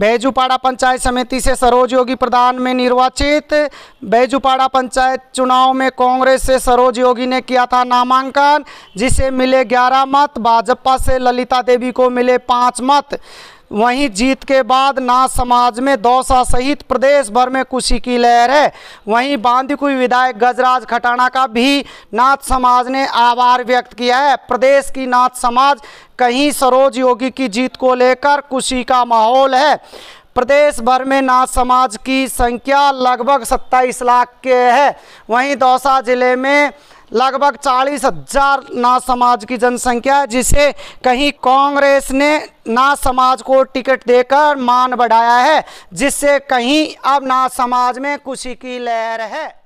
बैजूपाड़ा पंचायत समिति से सरोज योगी प्रधान में निर्वाचित बैजूपाड़ा पंचायत चुनाव में कांग्रेस से सरोज योगी ने किया था नामांकन जिसे मिले ग्यारह मत भाजपा से ललिता देवी को मिले पाँच मत वहीं जीत के बाद नाथ समाज में दौसा सहित प्रदेश भर में खुशी की लहर है वहीं बांदीकुई विधायक गजराज खटाना का भी नाथ समाज ने आभार व्यक्त किया है प्रदेश की नाथ समाज कहीं सरोज योगी की जीत को लेकर खुशी का माहौल है प्रदेश भर में नाथ समाज की संख्या लगभग सत्ताईस लाख के है वहीं दौसा जिले में लगभग चालीस हजार ना समाज की जनसंख्या जिसे कहीं कांग्रेस ने ना समाज को टिकट देकर मान बढ़ाया है जिससे कहीं अब ना समाज में खुशी की लहर है